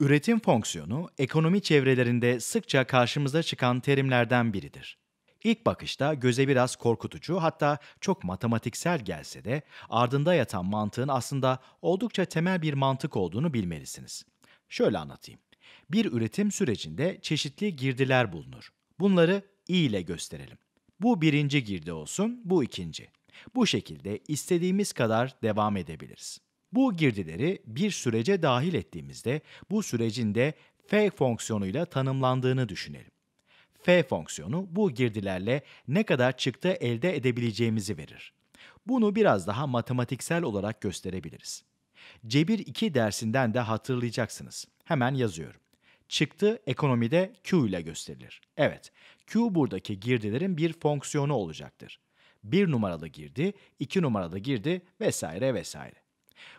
Üretim fonksiyonu ekonomi çevrelerinde sıkça karşımıza çıkan terimlerden biridir. İlk bakışta göze biraz korkutucu hatta çok matematiksel gelse de ardında yatan mantığın aslında oldukça temel bir mantık olduğunu bilmelisiniz. Şöyle anlatayım. Bir üretim sürecinde çeşitli girdiler bulunur. Bunları i ile gösterelim. Bu birinci girdi olsun, bu ikinci. Bu şekilde istediğimiz kadar devam edebiliriz. Bu girdileri bir sürece dahil ettiğimizde bu sürecin de f fonksiyonuyla tanımlandığını düşünelim. f fonksiyonu bu girdilerle ne kadar çıktı elde edebileceğimizi verir. Bunu biraz daha matematiksel olarak gösterebiliriz. Cebir 2 dersinden de hatırlayacaksınız. Hemen yazıyorum. Çıktı ekonomide Q ile gösterilir. Evet, Q buradaki girdilerin bir fonksiyonu olacaktır. 1 numaralı girdi, 2 numaralı girdi vesaire vesaire.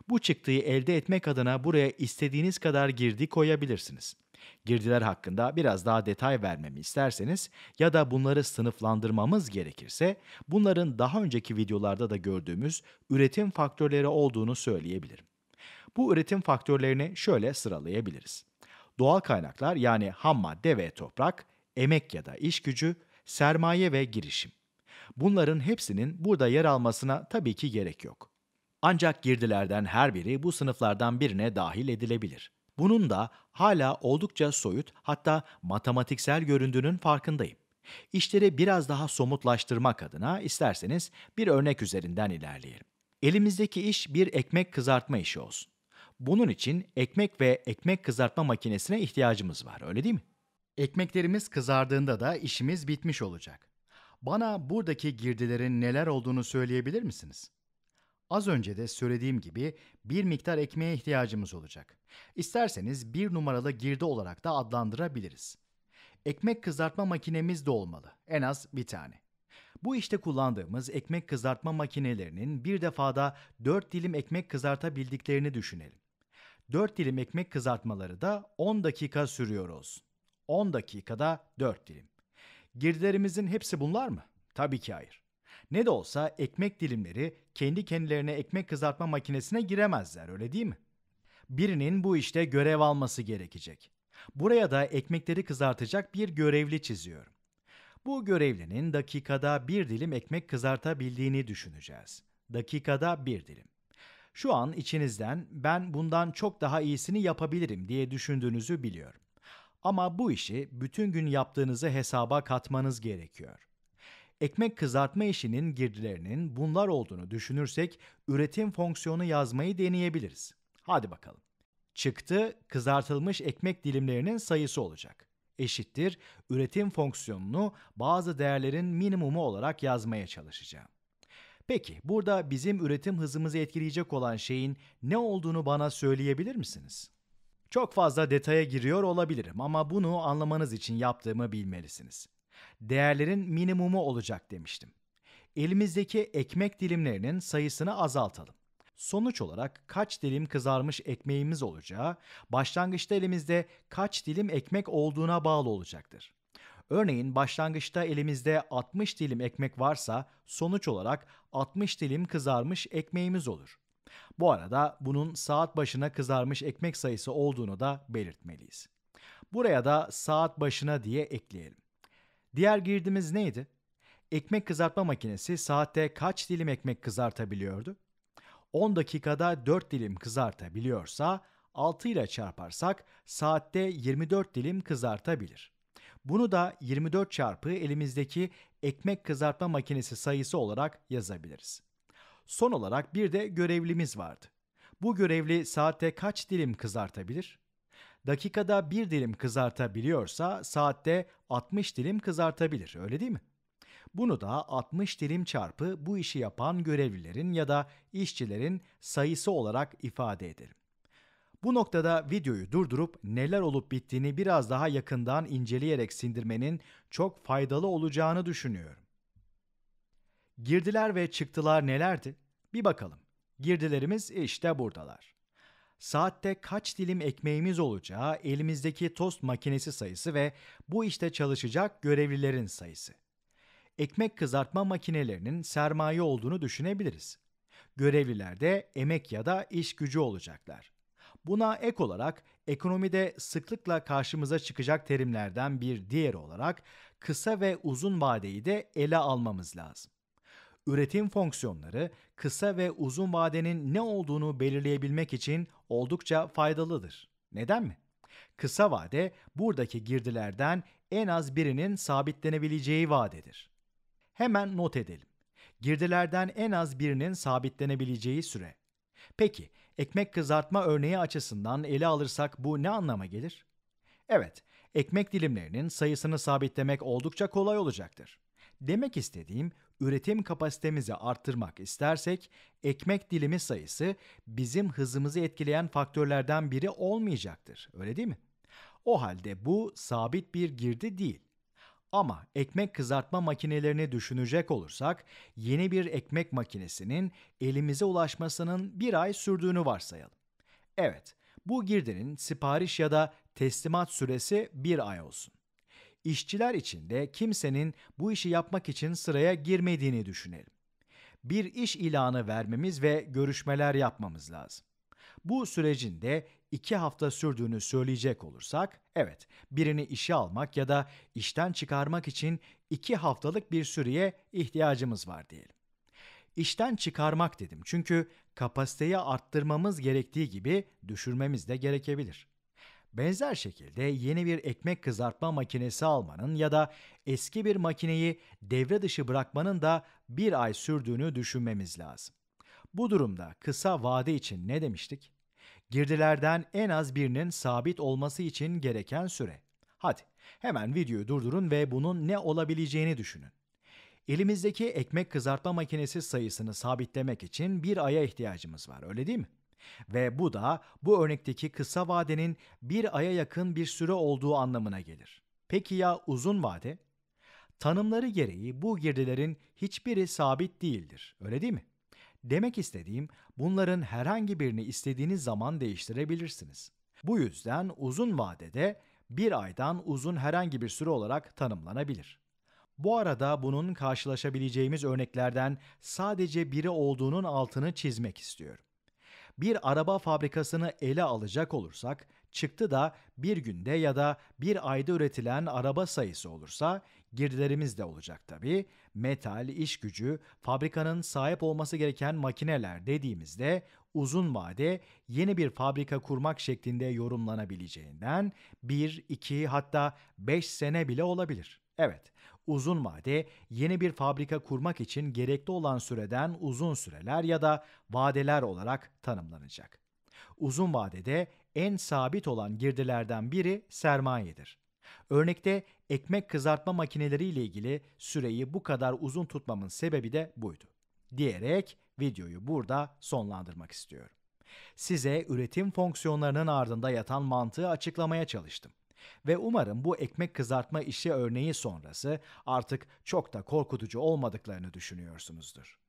Bu çıktıyı elde etmek adına buraya istediğiniz kadar girdi koyabilirsiniz. Girdiler hakkında biraz daha detay vermemi isterseniz ya da bunları sınıflandırmamız gerekirse bunların daha önceki videolarda da gördüğümüz üretim faktörleri olduğunu söyleyebilirim. Bu üretim faktörlerini şöyle sıralayabiliriz. Doğal kaynaklar yani ham madde ve toprak, emek ya da iş gücü, sermaye ve girişim. Bunların hepsinin burada yer almasına tabii ki gerek yok. Ancak girdilerden her biri bu sınıflardan birine dahil edilebilir. Bunun da hala oldukça soyut hatta matematiksel göründüğünün farkındayım. İşleri biraz daha somutlaştırmak adına isterseniz bir örnek üzerinden ilerleyelim. Elimizdeki iş bir ekmek kızartma işi olsun. Bunun için ekmek ve ekmek kızartma makinesine ihtiyacımız var, öyle değil mi? Ekmeklerimiz kızardığında da işimiz bitmiş olacak. Bana buradaki girdilerin neler olduğunu söyleyebilir misiniz? Az önce de söylediğim gibi bir miktar ekmeğe ihtiyacımız olacak. İsterseniz bir numaralı girdi olarak da adlandırabiliriz. Ekmek kızartma makinemiz de olmalı, en az bir tane. Bu işte kullandığımız ekmek kızartma makinelerinin bir defada 4 dilim ekmek kızartabildiklerini düşünelim. 4 dilim ekmek kızartmaları da 10 dakika sürüyor olsun. 10 dakikada 4 dilim. Girdilerimizin hepsi bunlar mı? Tabii ki hayır. Ne de olsa ekmek dilimleri kendi kendilerine ekmek kızartma makinesine giremezler öyle değil mi? Birinin bu işte görev alması gerekecek. Buraya da ekmekleri kızartacak bir görevli çiziyorum. Bu görevlinin dakikada bir dilim ekmek kızartabildiğini düşüneceğiz. Dakikada bir dilim. Şu an içinizden ben bundan çok daha iyisini yapabilirim diye düşündüğünüzü biliyorum. Ama bu işi bütün gün yaptığınızı hesaba katmanız gerekiyor ekmek kızartma işinin girdilerinin bunlar olduğunu düşünürsek üretim fonksiyonu yazmayı deneyebiliriz. Hadi bakalım. Çıktı kızartılmış ekmek dilimlerinin sayısı olacak. Eşittir üretim fonksiyonunu bazı değerlerin minimumu olarak yazmaya çalışacağım. Peki burada bizim üretim hızımızı etkileyecek olan şeyin ne olduğunu bana söyleyebilir misiniz? Çok fazla detaya giriyor olabilirim ama bunu anlamanız için yaptığımı bilmelisiniz değerlerin minimumu olacak demiştim. Elimizdeki ekmek dilimlerinin sayısını azaltalım. Sonuç olarak kaç dilim kızarmış ekmeğimiz olacağı, başlangıçta elimizde kaç dilim ekmek olduğuna bağlı olacaktır. Örneğin başlangıçta elimizde 60 dilim ekmek varsa sonuç olarak 60 dilim kızarmış ekmeğimiz olur. Bu arada bunun saat başına kızarmış ekmek sayısı olduğunu da belirtmeliyiz. Buraya da saat başına diye ekleyelim. Diğer girdimiz neydi? Ekmek kızartma makinesi saatte kaç dilim ekmek kızartabiliyordu? 10 dakikada 4 dilim kızartabiliyorsa 6 ile çarparsak saatte 24 dilim kızartabilir. Bunu da 24 çarpı elimizdeki ekmek kızartma makinesi sayısı olarak yazabiliriz. Son olarak bir de görevlimiz vardı. Bu görevli saatte kaç dilim kızartabilir? dakikada 1 dilim kızartabiliyorsa saatte 60 dilim kızartabilir öyle değil mi? Bunu da 60 dilim çarpı bu işi yapan görevlilerin ya da işçilerin sayısı olarak ifade ederim. Bu noktada videoyu durdurup neler olup bittiğini biraz daha yakından inceleyerek sindirmenin çok faydalı olacağını düşünüyorum. Girdiler ve çıktılar nelerdi? Bir bakalım. Girdilerimiz işte buradalar saatte kaç dilim ekmeğimiz olacağı, elimizdeki tost makinesi sayısı ve bu işte çalışacak görevlilerin sayısı. Ekmek kızartma makinelerinin sermaye olduğunu düşünebiliriz. Görevliler de emek ya da iş gücü olacaklar. Buna ek olarak ekonomide sıklıkla karşımıza çıkacak terimlerden bir diğeri olarak kısa ve uzun vadeyi de ele almamız lazım üretim fonksiyonları kısa ve uzun vadenin ne olduğunu belirleyebilmek için oldukça faydalıdır. Neden mi? Kısa vade buradaki girdilerden en az birinin sabitlenebileceği vadedir. Hemen not edelim. Girdilerden en az birinin sabitlenebileceği süre. Peki, ekmek kızartma örneği açısından ele alırsak bu ne anlama gelir? Evet, ekmek dilimlerinin sayısını sabitlemek oldukça kolay olacaktır. Demek istediğim üretim kapasitemizi arttırmak istersek ekmek dilimi sayısı bizim hızımızı etkileyen faktörlerden biri olmayacaktır. Öyle değil mi? O halde bu sabit bir girdi değil. Ama ekmek kızartma makinelerini düşünecek olursak yeni bir ekmek makinesinin elimize ulaşmasının bir ay sürdüğünü varsayalım. Evet, bu girdinin sipariş ya da teslimat süresi bir ay olsun. İşçiler için de kimsenin bu işi yapmak için sıraya girmediğini düşünelim. Bir iş ilanı vermemiz ve görüşmeler yapmamız lazım. Bu sürecin de iki hafta sürdüğünü söyleyecek olursak, evet birini işe almak ya da işten çıkarmak için iki haftalık bir süreye ihtiyacımız var diyelim. İşten çıkarmak dedim çünkü kapasiteyi arttırmamız gerektiği gibi düşürmemiz de gerekebilir. Benzer şekilde yeni bir ekmek kızartma makinesi almanın ya da eski bir makineyi devre dışı bırakmanın da bir ay sürdüğünü düşünmemiz lazım. Bu durumda kısa vade için ne demiştik? Girdilerden en az birinin sabit olması için gereken süre. Hadi hemen videoyu durdurun ve bunun ne olabileceğini düşünün. Elimizdeki ekmek kızartma makinesi sayısını sabitlemek için bir aya ihtiyacımız var öyle değil mi? Ve bu da bu örnekteki kısa vadenin bir aya yakın bir süre olduğu anlamına gelir. Peki ya uzun vade? Tanımları gereği bu girdilerin hiçbiri sabit değildir, öyle değil mi? Demek istediğim bunların herhangi birini istediğiniz zaman değiştirebilirsiniz. Bu yüzden uzun vadede bir aydan uzun herhangi bir süre olarak tanımlanabilir. Bu arada bunun karşılaşabileceğimiz örneklerden sadece biri olduğunun altını çizmek istiyorum bir araba fabrikasını ele alacak olursak, çıktı da bir günde ya da bir ayda üretilen araba sayısı olursa, girdilerimiz de olacak tabii. Metal, iş gücü, fabrikanın sahip olması gereken makineler dediğimizde uzun vade yeni bir fabrika kurmak şeklinde yorumlanabileceğinden 1, 2 hatta 5 sene bile olabilir. Evet, uzun vade yeni bir fabrika kurmak için gerekli olan süreden uzun süreler ya da vadeler olarak tanımlanacak. Uzun vadede en sabit olan girdilerden biri sermayedir. Örnekte ekmek kızartma makineleri ile ilgili süreyi bu kadar uzun tutmamın sebebi de buydu. Diyerek videoyu burada sonlandırmak istiyorum. Size üretim fonksiyonlarının ardında yatan mantığı açıklamaya çalıştım. Ve umarım bu ekmek kızartma işi örneği sonrası artık çok da korkutucu olmadıklarını düşünüyorsunuzdur.